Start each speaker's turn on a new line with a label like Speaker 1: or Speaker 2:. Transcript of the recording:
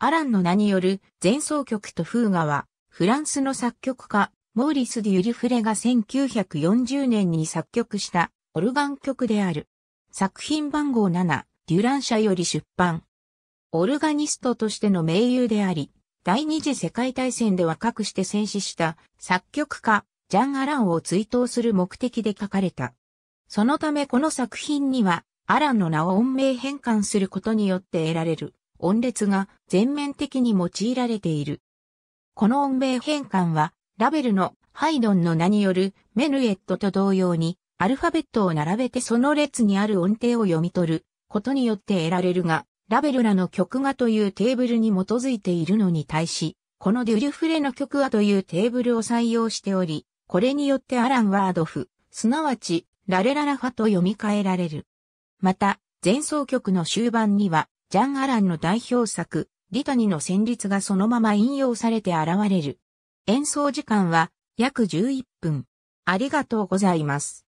Speaker 1: アランの名による前奏曲とフーガは、フランスの作曲家、モーリス・デュリフレが1940年に作曲したオルガン曲である。作品番号7、デュラン社より出版。オルガニストとしての名優であり、第二次世界大戦では各して戦死した作曲家、ジャン・アランを追悼する目的で書かれた。そのためこの作品には、アランの名を音名変換することによって得られる音列が全面的に用いられている。この音名変換は、ラベルのハイドンの名によるメヌエットと同様に、アルファベットを並べてその列にある音程を読み取ることによって得られるが、ラベルらの曲画というテーブルに基づいているのに対し、このデュリュフレの曲画というテーブルを採用しており、これによってアラン・ワードフ、すなわち、ラレララファと読み替えられる。また、前奏曲の終盤には、ジャン・アランの代表作、リタニの旋律がそのまま引用されて現れる。演奏時間は約11分。ありがとうございます。